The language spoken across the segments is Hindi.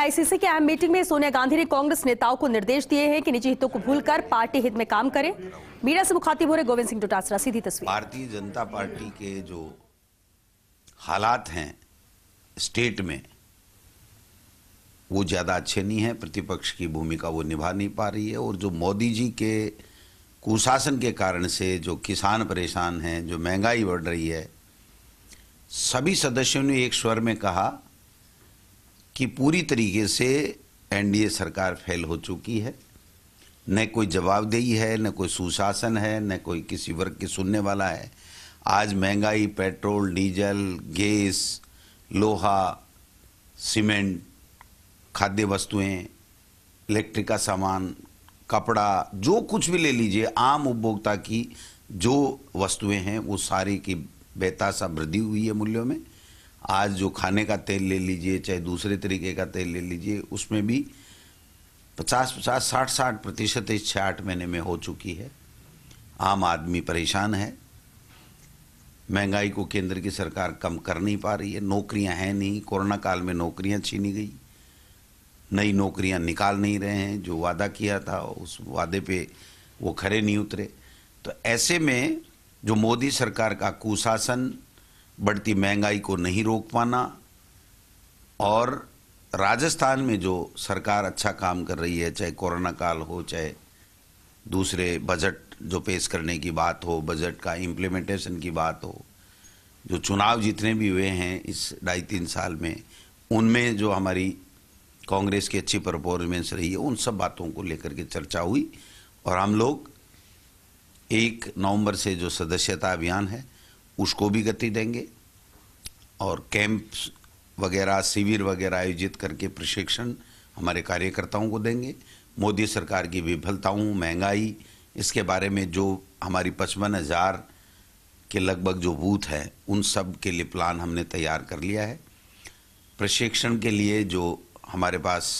आईसीसी की अहम मीटिंग में सोनिया गांधी ने कांग्रेस नेताओं को निर्देश दिए हैं कि निजी हितों को भूलकर पार्टी हित में काम करें मीडिया से मुखातिब हो रहे गोविंद सिंह डोटासरा सीधी तस्वीर भारतीय जनता पार्टी के जो हालात हैं स्टेट में वो ज़्यादा अच्छे नहीं है प्रतिपक्ष की भूमिका वो निभा नहीं पा रही है और जो मोदी जी के कुशासन के कारण से जो किसान परेशान हैं जो महंगाई बढ़ रही है सभी सदस्यों ने एक स्वर में कहा कि पूरी तरीके से एनडीए सरकार फेल हो चुकी है न कोई जवाबदेही है न कोई सुशासन है न कोई किसी वर्ग की सुनने वाला है आज महंगाई पेट्रोल डीजल गैस लोहा सीमेंट खाद्य वस्तुएं इलेक्ट्रिक का सामान कपड़ा जो कुछ भी ले लीजिए आम उपभोक्ता की जो वस्तुएं हैं वो सारी की बेतासा वृद्धि हुई है मूल्यों में आज जो खाने का तेल ले लीजिए चाहे दूसरे तरीके का तेल ले लीजिए उसमें भी पचास पचास साठ साठ प्रतिशत इस छः आठ महीने में हो चुकी है आम आदमी परेशान है महंगाई को केंद्र की सरकार कम कर नहीं पा रही है नौकरियां हैं नहीं कोरोना काल में नौकरियां छीनी गई नई नौकरियां निकाल नहीं रहे हैं जो वादा किया था उस वादे पे वो खरे नहीं उतरे तो ऐसे में जो मोदी सरकार का कुशासन बढ़ती महंगाई को नहीं रोक पाना और राजस्थान में जो सरकार अच्छा काम कर रही है चाहे कोरोना काल हो चाहे दूसरे बजट जो पेश करने की बात हो बजट का इम्प्लीमेंटेशन की बात हो जो चुनाव जितने भी हुए हैं इस ढाई तीन साल में उनमें जो हमारी कांग्रेस की अच्छी परफॉर्मेंस रही है उन सब बातों को लेकर के चर्चा हुई और हम लोग एक नवंबर से जो सदस्यता अभियान है उसको भी गति देंगे और कैंप्स वगैरह शिविर वगैरह आयोजित करके प्रशिक्षण हमारे कार्यकर्ताओं को देंगे मोदी सरकार की विफलताओं महंगाई इसके बारे में जो हमारी पचपन हज़ार के लगभग जो बूथ हैं उन सब के लिए प्लान हमने तैयार कर लिया है प्रशिक्षण के लिए जो हमारे पास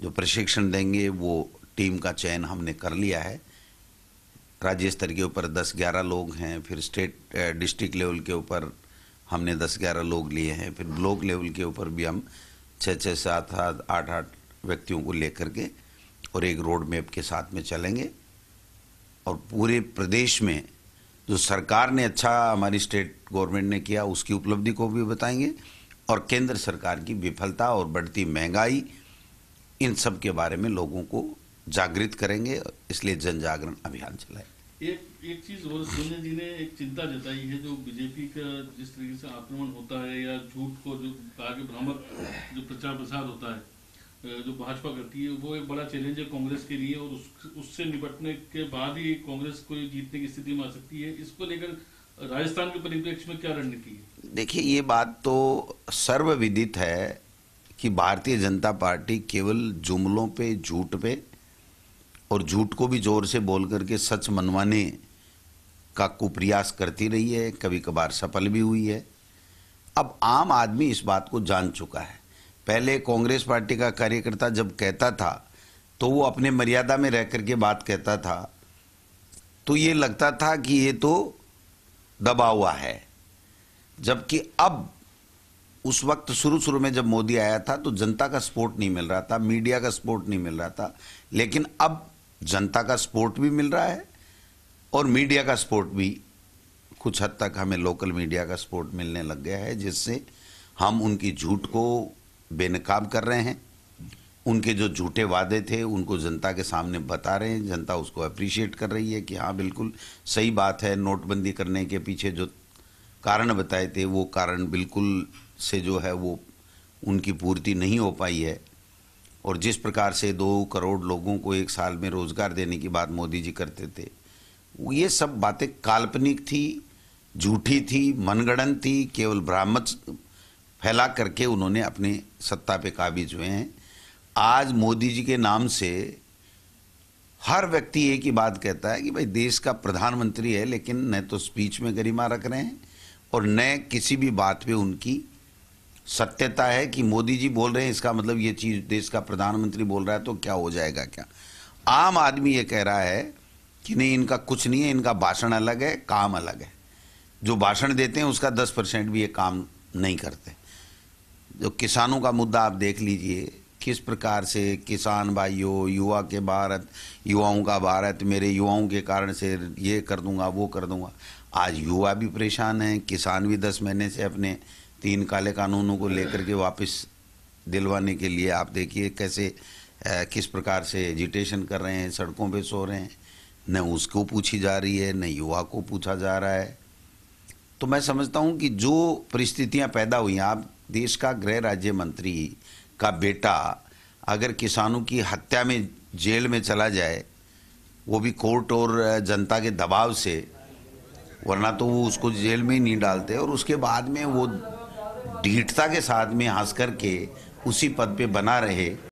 जो प्रशिक्षण देंगे वो टीम का चयन हमने कर लिया है राज्य स्तर के ऊपर 10-11 लोग हैं फिर स्टेट डिस्ट्रिक्ट लेवल के ऊपर हमने 10-11 लोग लिए हैं फिर ब्लॉक लेवल के ऊपर भी हम छः छः सात सात आठ आठ व्यक्तियों को लेकर के और एक रोड मैप के साथ में चलेंगे और पूरे प्रदेश में जो सरकार ने अच्छा हमारी स्टेट गवर्नमेंट ने किया उसकी उपलब्धि को भी बताएंगे और केंद्र सरकार की विफलता और बढ़ती महंगाई इन सब के बारे में लोगों को जागृत करेंगे इसलिए जन जागरण अभियान चलाए एक एक चीज और सोनिया जी ने एक चिंता जताई है जो बीजेपी का जिस तरीके से आक्रमण होता है या झूठ को जो कहा कि भ्रामक जो प्रचार प्रसार होता है जो भाजपा करती है वो एक बड़ा चैलेंज है कांग्रेस के लिए और उस, उससे निपटने के बाद ही कांग्रेस को जीतने की स्थिति में आ सकती है इसको लेकर राजस्थान के परिप्रेक्ष्य में क्या रणनीति है देखिए ये बात तो सर्वविदित है कि भारतीय जनता पार्टी केवल जुमलों पे झूठ पे और झूठ को भी जोर से बोल करके सच मनवाने का कुप्रयास करती रही है कभी कभार सफल भी हुई है अब आम आदमी इस बात को जान चुका है पहले कांग्रेस पार्टी का कार्यकर्ता जब कहता था तो वो अपने मर्यादा में रह करके बात कहता था तो ये लगता था कि ये तो दबा हुआ है जबकि अब उस वक्त शुरू शुरू में जब मोदी आया था तो जनता का सपोर्ट नहीं मिल रहा था मीडिया का सपोर्ट नहीं मिल रहा था लेकिन अब जनता का सपोर्ट भी मिल रहा है और मीडिया का सपोर्ट भी कुछ हद तक हमें लोकल मीडिया का सपोर्ट मिलने लग गया है जिससे हम उनकी झूठ को बेनकाब कर रहे हैं उनके जो झूठे वादे थे उनको जनता के सामने बता रहे हैं जनता उसको अप्रिशिएट कर रही है कि हाँ बिल्कुल सही बात है नोटबंदी करने के पीछे जो कारण बताए थे वो कारण बिल्कुल से जो है वो उनकी पूर्ति नहीं हो पाई है और जिस प्रकार से दो करोड़ लोगों को एक साल में रोज़गार देने की बात मोदी जी करते थे ये सब बातें काल्पनिक थी झूठी थी मनगणन थी केवल भ्रामक फैला करके उन्होंने अपने सत्ता पे काबिज हुए हैं आज मोदी जी के नाम से हर व्यक्ति एक ही बात कहता है कि भाई देश का प्रधानमंत्री है लेकिन न तो स्पीच में गरिमा रख रहे हैं और न किसी भी बात पे उनकी सत्यता है कि मोदी जी बोल रहे हैं इसका मतलब ये चीज़ देश का प्रधानमंत्री बोल रहा है तो क्या हो जाएगा क्या आम आदमी ये कह रहा है कि नहीं इनका कुछ नहीं है इनका भाषण अलग है काम अलग है जो भाषण देते हैं उसका दस परसेंट भी ये काम नहीं करते जो किसानों का मुद्दा आप देख लीजिए किस प्रकार से किसान भाइयों युवा के भारत युवाओं का भारत मेरे युवाओं के कारण से ये कर दूंगा वो कर दूंगा आज युवा भी परेशान हैं किसान भी दस महीने से अपने तीन काले कानूनों को लेकर के वापस दिलवाने के लिए आप देखिए कैसे आ, किस प्रकार से एजिटेशन कर रहे हैं सड़कों पे सो रहे हैं न उसको पूछी जा रही है न युवा को पूछा जा रहा है तो मैं समझता हूँ कि जो परिस्थितियाँ पैदा हुई हैं आप देश का गृह राज्य मंत्री का बेटा अगर किसानों की हत्या में जेल में चला जाए वो भी कोर्ट और जनता के दबाव से वरना तो वो उसको जेल में ही नहीं डालते और उसके बाद में वो ढीठता के साथ में हंस करके उसी पद पे बना रहे